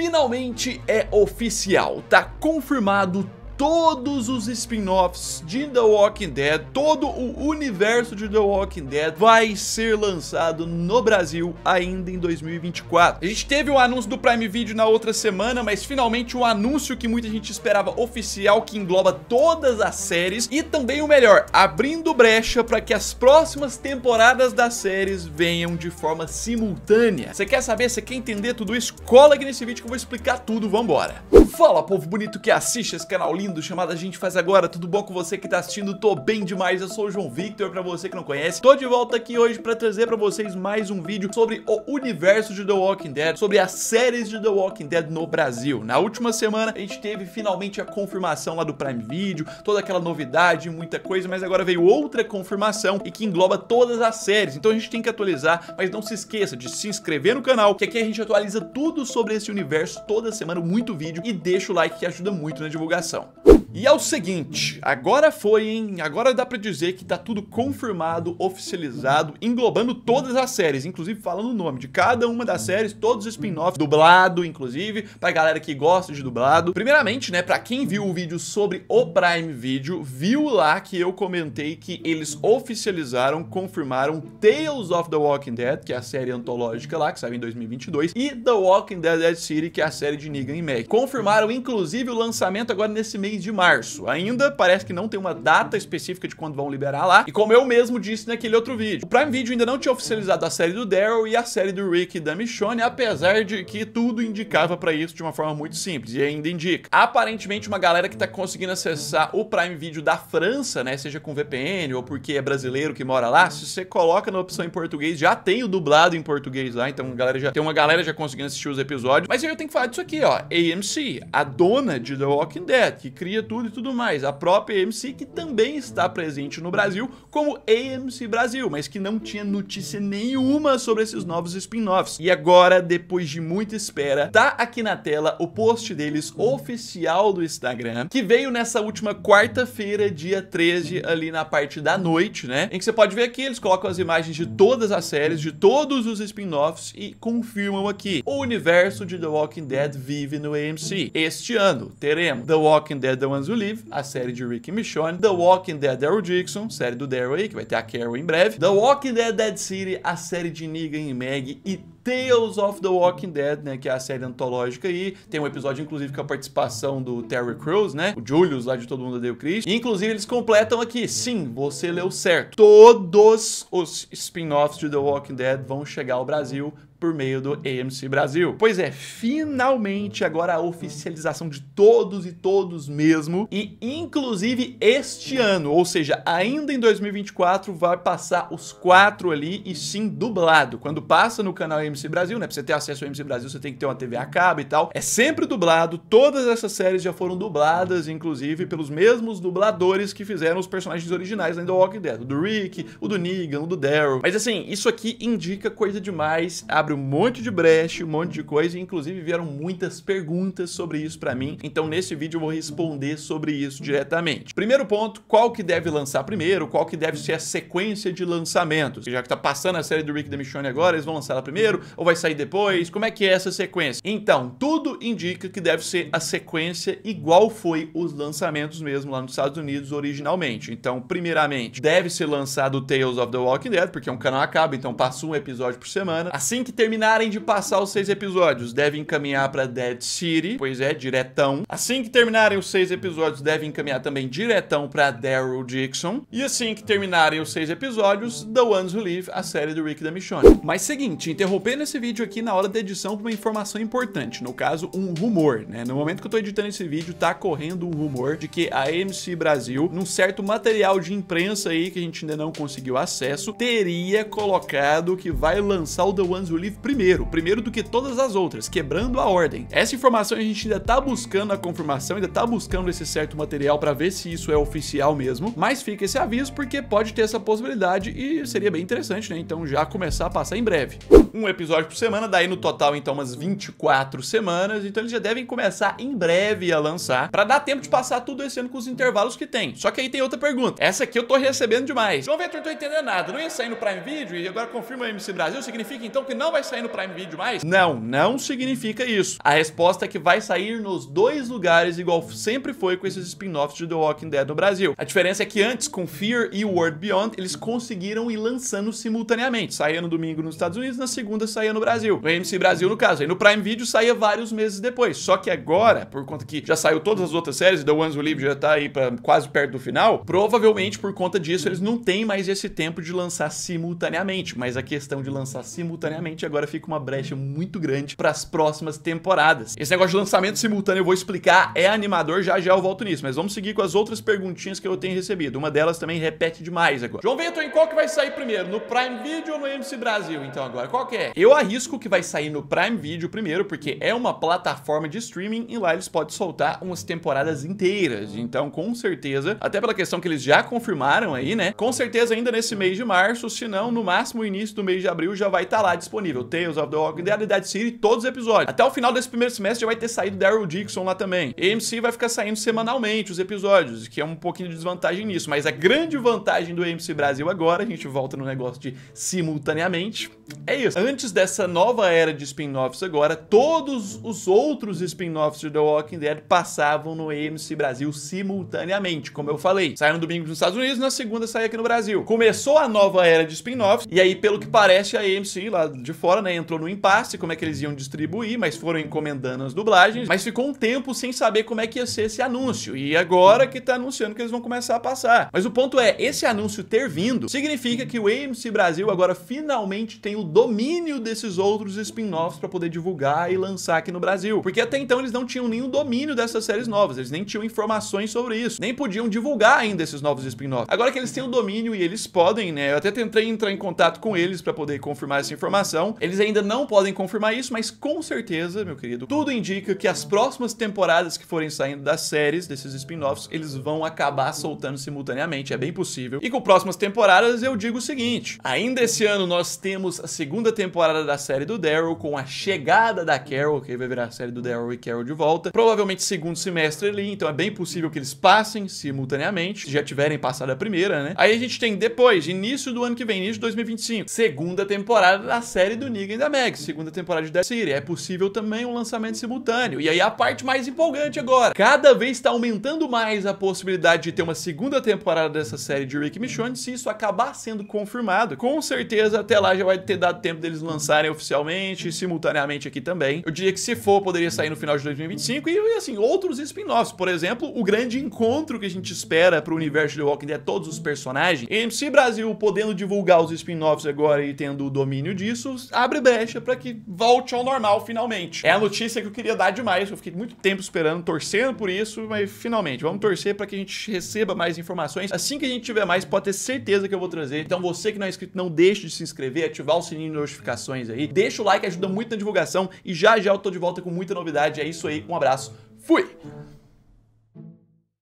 Finalmente é oficial, tá confirmado todos os spin-offs de The Walking Dead, todo o universo de The Walking Dead vai ser lançado no Brasil ainda em 2024. A gente teve o um anúncio do Prime Video na outra semana, mas finalmente o um anúncio que muita gente esperava oficial que engloba todas as séries e também o melhor, abrindo brecha para que as próximas temporadas das séries venham de forma simultânea. Você quer saber, você quer entender tudo isso? Cola aqui nesse vídeo que eu vou explicar tudo, vambora! Fala povo bonito que assiste esse canal lindo bem-vindo, chamada a gente faz agora, tudo bom com você que tá assistindo? Tô bem demais, eu sou o João Victor, pra você que não conhece, tô de volta aqui hoje pra trazer pra vocês mais um vídeo sobre o universo de The Walking Dead, sobre as séries de The Walking Dead no Brasil. Na última semana, a gente teve finalmente a confirmação lá do Prime Video, toda aquela novidade, muita coisa, mas agora veio outra confirmação e que engloba todas as séries, então a gente tem que atualizar, mas não se esqueça de se inscrever no canal, que aqui a gente atualiza tudo sobre esse universo toda semana, muito vídeo, e deixa o like que ajuda muito na divulgação. E é o seguinte, agora foi, hein? Agora dá pra dizer que tá tudo confirmado, oficializado, englobando todas as séries, inclusive falando o nome de cada uma das séries, todos os spin-offs, dublado, inclusive, pra galera que gosta de dublado. Primeiramente, né, pra quem viu o vídeo sobre o Prime Video, viu lá que eu comentei que eles oficializaram, confirmaram Tales of the Walking Dead, que é a série antológica lá, que saiu em 2022, e The Walking Dead Dead City, que é a série de Negan e Mac. Confirmaram, inclusive, o lançamento agora nesse mês de março março. Ainda parece que não tem uma data específica de quando vão liberar lá. E como eu mesmo disse naquele outro vídeo, o Prime Video ainda não tinha oficializado a série do Daryl e a série do Rick e da Michonne, apesar de que tudo indicava para isso de uma forma muito simples, e ainda indica. Aparentemente, uma galera que tá conseguindo acessar o Prime Video da França, né, seja com VPN ou porque é brasileiro que mora lá, se você coloca na opção em português, já tem o dublado em português lá, então galera já tem uma galera já conseguindo assistir os episódios. Mas aí eu tenho que falar disso aqui, ó, AMC, a dona de The Walking Dead, que cria tudo e tudo mais. A própria AMC, que também está presente no Brasil como AMC Brasil, mas que não tinha notícia nenhuma sobre esses novos spin-offs. E agora, depois de muita espera, tá aqui na tela o post deles oficial do Instagram, que veio nessa última quarta-feira, dia 13, ali na parte da noite, né? Em que você pode ver aqui, eles colocam as imagens de todas as séries, de todos os spin-offs e confirmam aqui. O universo de The Walking Dead vive no AMC. Este ano teremos The Walking Dead Humans You Live, a série de Rick e Michonne, The Walking Dead Daryl Dixon, série do Daryl aí, que vai ter a Carol em breve, The Walking Dead Dead City, a série de Negan e Maggie e Tales of the Walking Dead, né, que é a série antológica aí, tem um episódio inclusive com a participação do Terry Crews, né, o Julius lá de Todo Mundo Deu Chris, inclusive eles completam aqui, sim, você leu certo, todos os spin-offs de The Walking Dead vão chegar ao Brasil por meio do AMC Brasil. Pois é, finalmente agora a oficialização de todos e todos mesmo, e inclusive este ano, ou seja, ainda em 2024 vai passar os quatro ali e sim dublado. Quando passa no canal AMC Brasil, né, pra você ter acesso ao AMC Brasil, você tem que ter uma TV a cabo e tal, é sempre dublado, todas essas séries já foram dubladas, inclusive pelos mesmos dubladores que fizeram os personagens originais da Do Walking Dead, o do Rick, o do Negan, o do Daryl. Mas assim, isso aqui indica coisa demais, a abre um monte de brecha, um monte de coisa, e inclusive vieram muitas perguntas sobre isso para mim, então nesse vídeo eu vou responder sobre isso diretamente. Primeiro ponto, qual que deve lançar primeiro, qual que deve ser a sequência de lançamentos, já que tá passando a série do Rick Michonne agora, eles vão lançar ela primeiro, ou vai sair depois, como é que é essa sequência? Então, tudo indica que deve ser a sequência igual foi os lançamentos mesmo lá nos Estados Unidos originalmente. Então, primeiramente, deve ser lançado Tales of the Walking Dead, porque é um canal acaba, então passa um episódio por semana. Assim que terminarem de passar os seis episódios, devem encaminhar para Dead City, pois é, diretão. Assim que terminarem os seis episódios, devem encaminhar também diretão para Daryl Dixon. E assim que terminarem os seis episódios, The Ones Who Live, a série do Rick da Michonne. Mas seguinte, interrompendo esse vídeo aqui na hora da edição para uma informação importante, no caso, um rumor, né? No momento que eu tô editando esse vídeo, tá correndo um rumor de que a MC Brasil, num certo material de imprensa aí que a gente ainda não conseguiu acesso, teria colocado que vai lançar o The Ones Who Live primeiro, primeiro do que todas as outras, quebrando a ordem. Essa informação a gente ainda tá buscando a confirmação, ainda tá buscando esse certo material para ver se isso é oficial mesmo, mas fica esse aviso porque pode ter essa possibilidade e seria bem interessante, né? Então já começar a passar em breve. Um episódio por semana, daí no total então umas 24 semanas, então eles já devem começar em breve a lançar, para dar tempo de passar tudo esse ano com os intervalos que tem. Só que aí tem outra pergunta. Essa aqui eu tô recebendo demais. João Vitor, não tô entendendo nada. Não ia sair no Prime Video e agora confirma o MC Brasil, significa então que não vai vai sair no Prime Video mais? Não, não significa isso. A resposta é que vai sair nos dois lugares, igual sempre foi com esses spin-offs de The Walking Dead no Brasil. A diferença é que antes, com Fear e World Beyond, eles conseguiram ir lançando simultaneamente. Saía no domingo nos Estados Unidos, na segunda saía no Brasil. No MC Brasil, no caso. E no Prime Video saía vários meses depois. Só que agora, por conta que já saiu todas as outras séries, The Ones Who Live já tá aí pra quase perto do final, provavelmente por conta disso eles não têm mais esse tempo de lançar simultaneamente. Mas a questão de lançar simultaneamente agora fica uma brecha muito grande para as próximas temporadas. Esse negócio de lançamento simultâneo eu vou explicar, é animador, já já eu volto nisso, mas vamos seguir com as outras perguntinhas que eu tenho recebido. Uma delas também repete demais agora. João Vitor, em qual que vai sair primeiro? No Prime Video ou no MC Brasil? Então agora, qual que é? Eu arrisco que vai sair no Prime Video primeiro, porque é uma plataforma de streaming e lá eles podem soltar umas temporadas inteiras. Então, com certeza, até pela questão que eles já confirmaram aí, né? Com certeza ainda nesse mês de março, se não, no máximo início do mês de abril já vai estar tá lá disponível. Tale, Tales of the Walking Dead e Dead City, todos os episódios. Até o final desse primeiro semestre já vai ter saído Daryl Dixon lá também. AMC vai ficar saindo semanalmente os episódios, que é um pouquinho de desvantagem nisso, mas a grande vantagem do AMC Brasil agora, a gente volta no negócio de simultaneamente, é isso. Antes dessa nova era de spin-offs agora, todos os outros spin-offs de The Walking Dead passavam no AMC Brasil simultaneamente, como eu falei. Saiu no domingo nos Estados Unidos, na segunda saiu aqui no Brasil. Começou a nova era de spin-offs, e aí, pelo que parece, a AMC lá de fora, né? Entrou no impasse, como é que eles iam distribuir, mas foram encomendando as dublagens. Mas ficou um tempo sem saber como é que ia ser esse anúncio. E agora que tá anunciando que eles vão começar a passar. Mas o ponto é, esse anúncio ter vindo significa que o AMC Brasil agora finalmente tem o domínio desses outros spin-offs para poder divulgar e lançar aqui no Brasil. Porque até então eles não tinham nenhum domínio dessas séries novas, eles nem tinham informações sobre isso, nem podiam divulgar ainda esses novos spin-offs. Agora que eles têm o domínio e eles podem, né? Eu até tentei entrar em contato com eles para poder confirmar essa informação, então, eles ainda não podem confirmar isso, mas com certeza, meu querido, tudo indica que as próximas temporadas que forem saindo das séries, desses spin-offs, eles vão acabar soltando simultaneamente, é bem possível. E com próximas temporadas eu digo o seguinte, ainda esse ano nós temos a segunda temporada da série do Daryl com a chegada da Carol, que vai virar a série do Daryl e Carol de volta, provavelmente segundo semestre ali, então é bem possível que eles passem simultaneamente, se já tiverem passado a primeira, né? Aí a gente tem depois, início do ano que vem, início de 2025, segunda temporada da série do Negan da Meg, segunda temporada de Dead City. É possível também um lançamento simultâneo. E aí a parte mais empolgante agora. Cada vez está aumentando mais a possibilidade de ter uma segunda temporada dessa série de Rick Michonne, se isso acabar sendo confirmado. Com certeza até lá já vai ter dado tempo deles lançarem oficialmente, simultaneamente aqui também. Eu diria que se for, poderia sair no final de 2025 e assim, outros spin-offs. Por exemplo, o grande encontro que a gente espera pro universo de The Walking Dead, todos os personagens. MC Brasil podendo divulgar os spin-offs agora e tendo o domínio disso, abre brecha para que volte ao normal finalmente. É. é a notícia que eu queria dar demais, eu fiquei muito tempo esperando, torcendo por isso, mas finalmente, vamos torcer para que a gente receba mais informações. Assim que a gente tiver mais, pode ter certeza que eu vou trazer. Então você que não é inscrito, não deixe de se inscrever, ativar o sininho de notificações aí. Deixa o like, ajuda muito na divulgação e já já eu tô de volta com muita novidade. É isso aí, um abraço, fui!